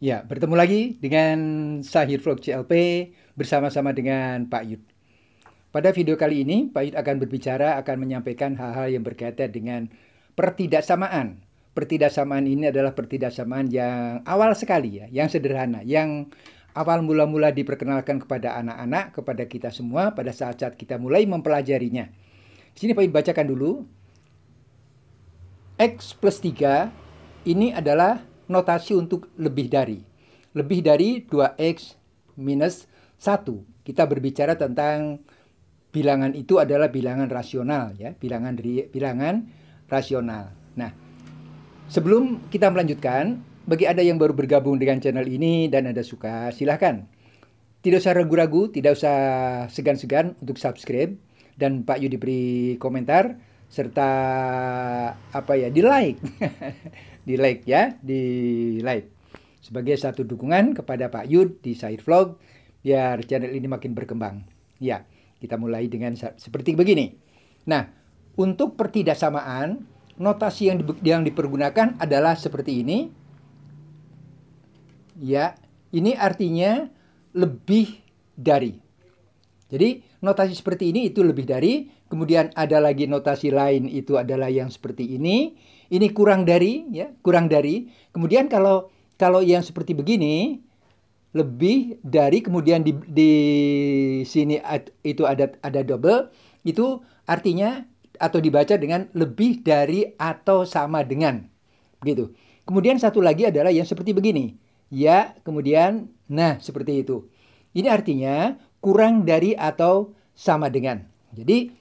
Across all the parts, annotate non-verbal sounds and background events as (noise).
Ya, bertemu lagi dengan Sahir Vlog CLP bersama-sama dengan Pak Yud. Pada video kali ini, Pak Yud akan berbicara, akan menyampaikan hal-hal yang berkaitan dengan pertidaksamaan. Pertidaksamaan ini adalah pertidaksamaan yang awal sekali ya, yang sederhana, yang awal mula-mula diperkenalkan kepada anak-anak, kepada kita semua pada saat-saat kita mulai mempelajarinya. Di sini Pak Yud bacakan dulu. X plus 3 ini adalah notasi untuk lebih dari. Lebih dari 2x minus 1. Kita berbicara tentang bilangan itu adalah bilangan rasional ya, bilangan bilangan rasional. Nah, sebelum kita melanjutkan, bagi Anda yang baru bergabung dengan channel ini dan Anda suka, silahkan. Tidak usah ragu-ragu, tidak usah segan-segan untuk subscribe. Dan Pak Yudi beri komentar serta apa ya di like (laughs) di like ya di like sebagai satu dukungan kepada Pak Yud di side Vlog biar channel ini makin berkembang ya kita mulai dengan seperti begini nah untuk pertidaksamaan notasi yang di, yang dipergunakan adalah seperti ini ya ini artinya lebih dari jadi notasi seperti ini itu lebih dari Kemudian ada lagi notasi lain itu adalah yang seperti ini. Ini kurang dari ya, kurang dari. Kemudian kalau kalau yang seperti begini lebih dari kemudian di, di sini itu ada ada double itu artinya atau dibaca dengan lebih dari atau sama dengan gitu. Kemudian satu lagi adalah yang seperti begini. Ya, kemudian nah seperti itu. Ini artinya kurang dari atau sama dengan. Jadi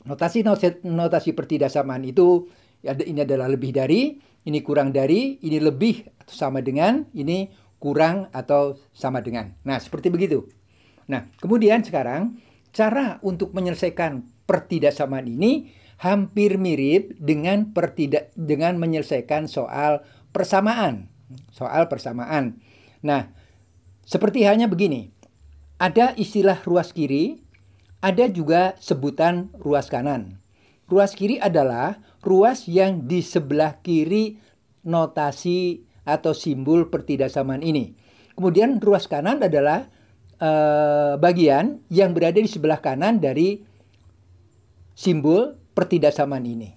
Notasi-notasi pertidaksamaan itu ya, ini adalah lebih dari, ini kurang dari, ini lebih atau sama dengan, ini kurang atau sama dengan. Nah, seperti begitu. Nah, kemudian sekarang cara untuk menyelesaikan pertidaksamaan ini hampir mirip dengan pertidak dengan menyelesaikan soal persamaan. Soal persamaan. Nah, seperti halnya begini. Ada istilah ruas kiri, ada juga sebutan ruas kanan. Ruas kiri adalah ruas yang di sebelah kiri notasi atau simbol pertidaksamaan ini. Kemudian ruas kanan adalah e, bagian yang berada di sebelah kanan dari simbol pertidaksamaan ini.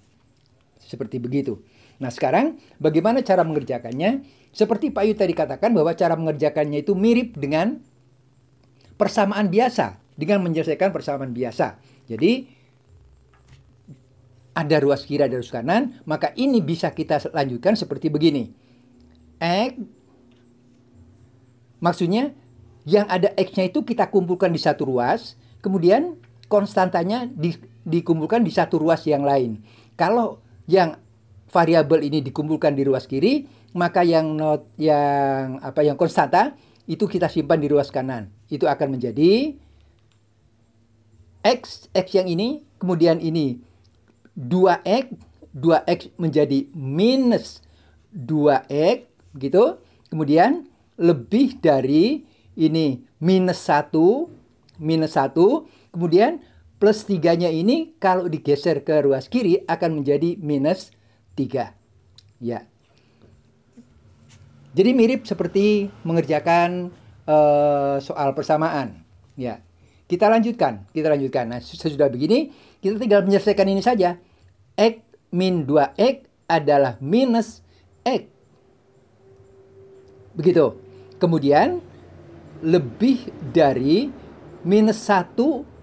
Seperti begitu. Nah sekarang bagaimana cara mengerjakannya? Seperti Pak Yu tadi katakan bahwa cara mengerjakannya itu mirip dengan persamaan biasa dengan menyelesaikan persamaan biasa. Jadi ada ruas kiri ada ruas kanan, maka ini bisa kita lanjutkan seperti begini. X maksudnya yang ada X-nya itu kita kumpulkan di satu ruas, kemudian konstantanya di, dikumpulkan di satu ruas yang lain. Kalau yang variabel ini dikumpulkan di ruas kiri, maka yang not yang apa yang konstanta itu kita simpan di ruas kanan. Itu akan menjadi X, X yang ini, kemudian ini 2X, 2X menjadi minus 2X, gitu. Kemudian lebih dari ini minus 1, minus 1. Kemudian plus 3-nya ini kalau digeser ke ruas kiri akan menjadi minus 3. Ya. Jadi mirip seperti mengerjakan uh, soal persamaan. Ya. Kita lanjutkan, kita lanjutkan. Nah, sesudah begini, kita tinggal menyelesaikan ini saja. X min 2X adalah minus X. Begitu. Kemudian, lebih dari minus 1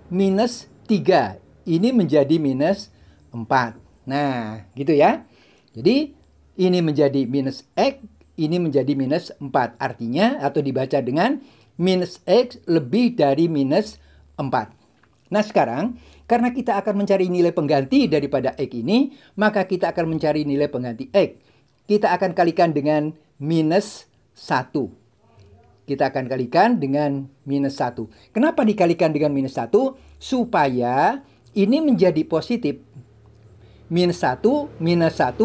minus 3. Ini menjadi minus 4. Nah, gitu ya. Jadi, ini menjadi minus X, ini menjadi minus 4. Artinya, atau dibaca dengan minus X lebih dari minus 4. 4. Nah sekarang, karena kita akan mencari nilai pengganti daripada X ini, maka kita akan mencari nilai pengganti X. Kita akan kalikan dengan minus 1. Kita akan kalikan dengan minus 1. Kenapa dikalikan dengan minus 1? Supaya ini menjadi positif. Minus 1, minus 1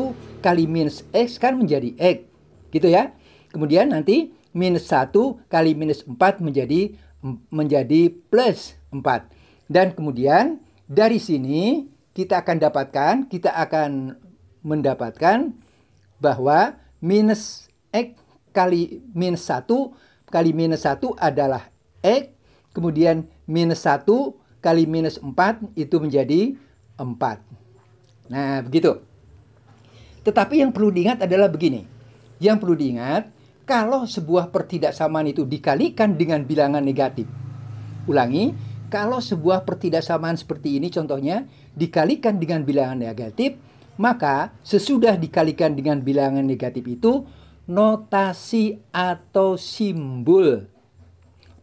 kali minus X kan menjadi X. Gitu ya. Kemudian nanti minus 1 kali minus 4 menjadi menjadi plus 4. Dan kemudian dari sini kita akan dapatkan, kita akan mendapatkan bahwa minus X kali minus 1 kali minus 1 adalah X. Kemudian minus 1 kali minus 4 itu menjadi 4. Nah, begitu. Tetapi yang perlu diingat adalah begini. Yang perlu diingat, kalau sebuah pertidaksamaan itu dikalikan dengan bilangan negatif. Ulangi, kalau sebuah pertidaksamaan seperti ini contohnya dikalikan dengan bilangan negatif, maka sesudah dikalikan dengan bilangan negatif itu notasi atau simbol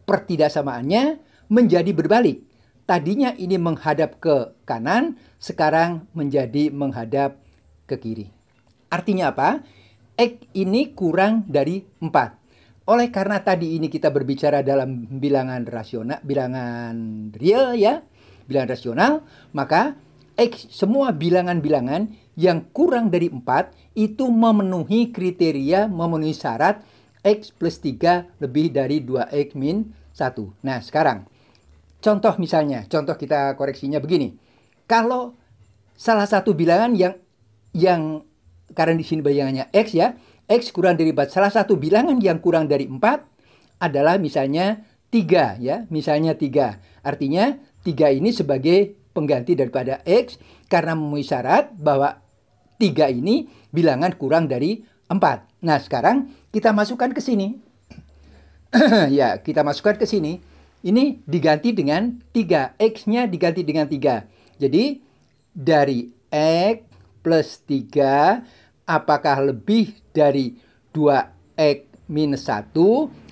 pertidaksamaannya menjadi berbalik. Tadinya ini menghadap ke kanan, sekarang menjadi menghadap ke kiri. Artinya apa? X ini kurang dari 4. Oleh karena tadi ini kita berbicara dalam bilangan rasional, bilangan real ya, bilangan rasional, maka X semua bilangan-bilangan yang kurang dari 4 itu memenuhi kriteria, memenuhi syarat X plus 3 lebih dari 2X min 1. Nah sekarang, contoh misalnya, contoh kita koreksinya begini. Kalau salah satu bilangan yang yang karena di sini bayangannya X ya, X kurang 4, salah satu bilangan yang kurang dari 4 adalah misalnya 3 ya, misalnya 3. Artinya 3 ini sebagai pengganti daripada X karena memenuhi syarat bahwa 3 ini bilangan kurang dari 4. Nah, sekarang kita masukkan ke sini. (clears throat) ya, kita masukkan ke sini. Ini diganti dengan 3. X-nya diganti dengan 3. Jadi, dari X plus 3 apakah lebih dari 2x minus 1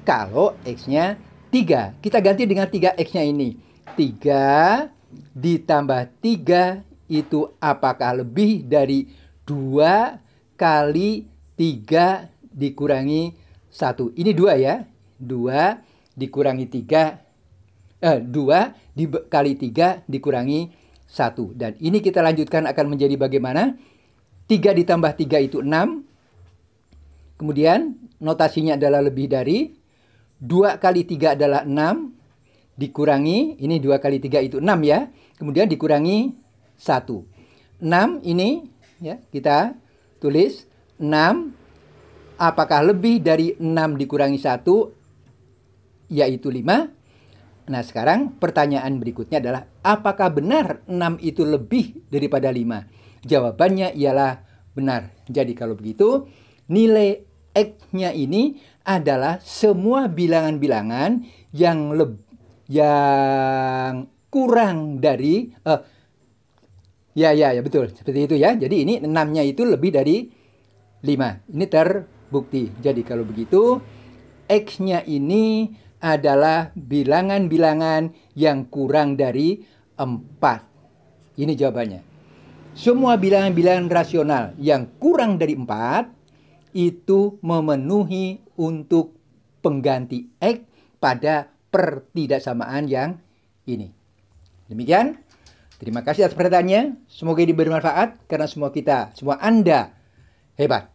kalau x-nya 3. Kita ganti dengan 3x-nya ini. 3 ditambah 3 itu apakah lebih dari 2 kali 3 dikurangi 1. Ini 2 ya. 2 dikurangi 3. Eh, 2 dikali 3 dikurangi 1. Dan ini kita lanjutkan akan menjadi bagaimana? 3 ditambah 3 itu 6. Kemudian notasinya adalah lebih dari. 2 kali 3 adalah 6. Dikurangi, ini 2 kali 3 itu 6 ya. Kemudian dikurangi 1. 6 ini ya kita tulis 6. Apakah lebih dari 6 dikurangi 1? Yaitu 5. Nah sekarang pertanyaan berikutnya adalah apakah benar 6 itu lebih daripada 5? Jawabannya ialah benar. Jadi kalau begitu, nilai X-nya ini adalah semua bilangan-bilangan yang leb yang kurang dari uh, ya ya ya betul seperti itu ya. Jadi ini enamnya itu lebih dari 5. Ini terbukti. Jadi kalau begitu X-nya ini adalah bilangan-bilangan yang kurang dari 4. Ini jawabannya. Semua bilangan-bilangan rasional yang kurang dari 4 itu memenuhi untuk pengganti X pada pertidaksamaan yang ini. Demikian. Terima kasih atas pertanyaannya. Semoga ini bermanfaat karena semua kita, semua Anda hebat.